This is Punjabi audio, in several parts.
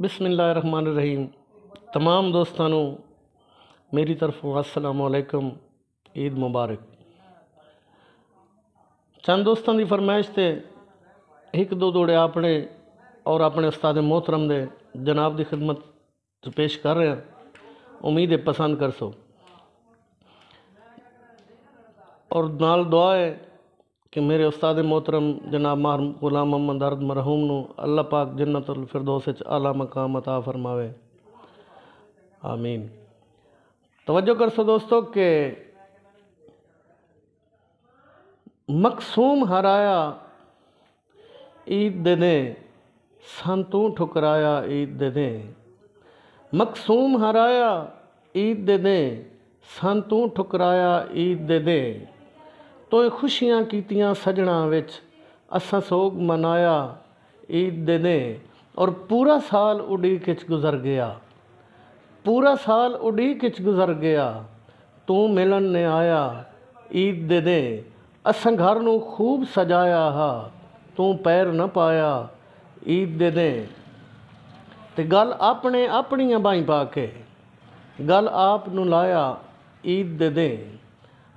रहीम तमाम दोस्तानों मेरी तरफ असलकम ईद मुबारक चंद दोस्तों की फरमाइश से एक दो दौड़े अपने और अपने उस्ताद मोहतरम दे जनाब की खिदमत तो पेश कर रहे हैं उम्मीद है पसंद कर सो और नाल दुआ है ਕਿ ਮੇਰੇ ਉਸਤਾਦ ਮੋਹਤਰਮ ਜਨਾਬ ਮਾਹਰਮ ਗੁਲਾਮ ਮੁਹੰਮਦ ਅਰਦ ਮਰਹੂਮ ਨੂੰ ਅੱਲਾ ਪਾਕ ਜੰਨਤੁਲ ਫਿਰਦੌਸ ਵਿੱਚ ਆਲਾ ਮਕਾਮ عطا ਫਰਮਾਵੇ ਆਮੀਨ ਤਵੱਜੋ ਕਰ ਸੋ ਦੋਸਤੋ ਕਿ ਮਕਸੂਮ ਹਰਾਇਆ ਈਦ ਦੇ ਨੇ ਸੰਤੂ ਠੁਕਰਾਇਆ ਈਦ ਦੇ ਨੇ ਮਕਸੂਮ ਹਰਾਇਆ ਈਦ ਦੇ ਨੇ ਸੰਤੂ ਠੁਕਰਾਇਆ ਈਦ ਦੇ ਨੇ ਤੋਏ ਖੁਸ਼ੀਆਂ ਕੀਤੀਆਂ ਸਜਣਾ ਵਿੱਚ ਅਸਾਂ ਸੋਗ ਮਨਾਇਆ ਈਦ ਦੇ ਨੇ ਔਰ ਪੂਰਾ ਸਾਲ ਉਡੀਕ ਵਿੱਚ ਗੁਜ਼ਰ ਗਿਆ ਪੂਰਾ ਸਾਲ ਉਡੀਕ ਵਿੱਚ ਗੁਜ਼ਰ ਗਿਆ ਤੂੰ ਮਿਲਣ ਨੇ ਆਇਆ ਈਦ ਦੇ ਦੇ ਅਸਾਂ ਘਰ ਨੂੰ ਖੂਬ ਸਜਾਇਆ ਹਾ ਤੂੰ ਪੈਰ ਨਾ ਪਾਇਆ ਈਦ ਦੇ ਦੇ ਤੇ ਗੱਲ ਆਪਣੇ ਆਪਣੀਆਂ ਬਾਈ ਪਾ ਕੇ ਗੱਲ ਆਪ ਨੂੰ ਲਾਇਆ ਈਦ ਦੇ ਦੇ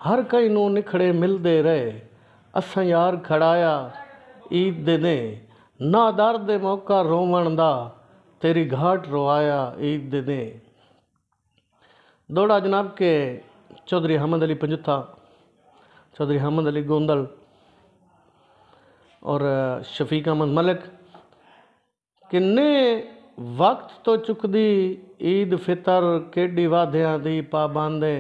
ਹਰ ਕਈ ਨੂੰ ਨਿਖੜੇ ਮਿਲਦੇ ਰਹੇ ਅਸਾਂ ਯਾਰ ਖੜਾਇਆ ਈਦ ਦੇ ਨੇ ਨਾ ਦਰ ਦੇ ਮੌਕਾ ਰੋਵਣ ਦਾ ਤੇਰੀ ਘਾਟ ਰੋਆਇਆ ਈਦ ਦੇ ਨੇ ਦੋੜਾ ਜਨਾਬ ਕੇ ਚੌਧਰੀ ਹਮਦ ਅਲੀ ਪੰਜੁੱਤਾ ਚੌਧਰੀ ਹਮਦ ਅਲੀ ਗੋਂਦਲ ਔਰ ਸ਼ਫੀਕ ਅਹਿਮਦ ਮਲਕ ਕਿੰਨੇ ਵਕਤ ਤੋਂ ਚੁੱਕਦੀ ਈਦ ਫਿਤਰ ਕਿਹੜੀ ਵਾਧਿਆਂ ਦੀ ਪਾਬੰਦੇ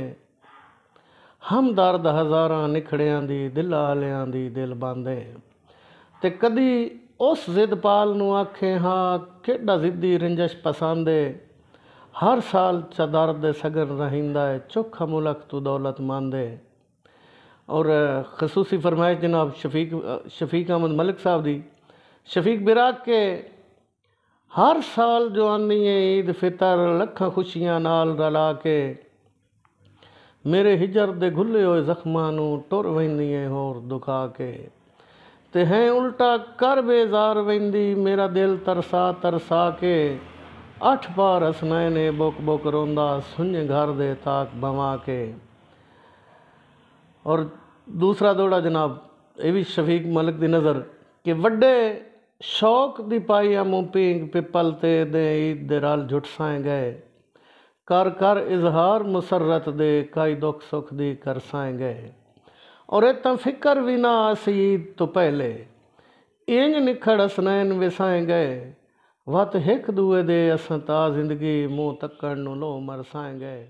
ਹਮਦਰਦ ਹਜ਼ਾਰਾਂ ਨਿਖੜਿਆਂ ਦੀ ਦਿਲ ਆਲਿਆਂ ਦੀ ਦਿਲ ਬੰਦੇ ਤੇ ਕਦੀ ਉਸ ਜ਼ਿੱਦਪਾਲ ਨੂੰ ਆਖੇ ਹਾਂ ਕਿਹੜਾ ਜ਼ਿੱਦੀ ਰੰਜਸ਼ ਪਸੰਦੇ ਹਰ ਸਾਲ ਚਦਰ ਦੇ ਸਗਨ ਰਹਿੰਦਾ ਹੈ ਚੁੱਖ ਮੁਲਕ ਤੂੰ ਦੌਲਤ ਮੰਦੇ ਔਰ ਖਸੂਸੀ ਫਰਮਾਇਸ਼ ਜਨਾਬ ਸ਼ਫੀਕ ਸ਼ਫੀਕ احمد ਮਲਿਕ ਸਾਹਿਬ ਦੀ ਸ਼ਫੀਕ ਬਿਰਾਗ ਕੇ ਹਰ ਸਾਲ ਜਵਾਨੀ ਈਦ ਫਿਤਰ ਲੱਖਾਂ ਖੁਸ਼ੀਆਂ ਨਾਲ ਰਲਾ ਕੇ ਮੇਰੇ ਹਿਜਰ ਦੇ ਘੁੱਲੇ ਹੋਏ ਜ਼ਖਮਾਂ ਨੂੰ ਟੁਰ ਵੈਂਦੀ ਐ ਹੋਰ ਦੁਖਾ ਕੇ ਤੇ ਹੈ ਉਲਟਾ ਕਰ ਬੇਜ਼ਾਰ ਵੈਂਦੀ ਮੇਰਾ ਦਿਲ ਤਰਸਾ ਤਰਸਾ ਕੇ ਅੱਠ ਪਾਰ ਹਸਨੈ ਨੇ ਬੁਕ ਬੁਕ ਰੋਂਦਾ ਸੁਣੇ ਘਰ ਦੇ ਤਾਕ ਬਵਾ ਕੇ ਔਰ ਦੂਸਰਾ ਦੋੜਾ ਜਨਾਬ ਇਹ ਵੀ ਸ਼ਫੀਕ ਮਲਕ ਦੀ ਨਜ਼ਰ ਕਿ ਵੱਡੇ ਸ਼ੌਕ ਦੀ ਪਾਈ ਆ ਮੂੰਹ ਪਿੰਗ ਪਿੱਪਲ ਤੇ ਦੇ ਝੁੱਟ ਝੁਟਸਾਏ ਗਏ ਕਰ ਕਰ ਇਜ਼ਹਾਰ ਮਸਰਤ ਦੇ ਕਾਈ ਦੁੱਖ ਸੁਖ ਦੀ ਕਰ ਗਏ ਔਰ ਇਹ ਤਾਂ ਫਿਕਰ ਵੀ ਨਾ ਆਸੀ ਤੋਂ ਪਹਿਲੇ ਇੰਜ ਨਿਖੜ ਅਸਨੈਨ ਵਿਸਾਂ ਗਏ ਵਤ ਹਿਕ ਦੂਏ ਦੇ ਅਸਾਂ ਤਾਂ ਜ਼ਿੰਦਗੀ ਮੂੰਹ ਤੱਕਣ ਨੂੰ ਲੋ ਮਰਸਾਏ ਗਏ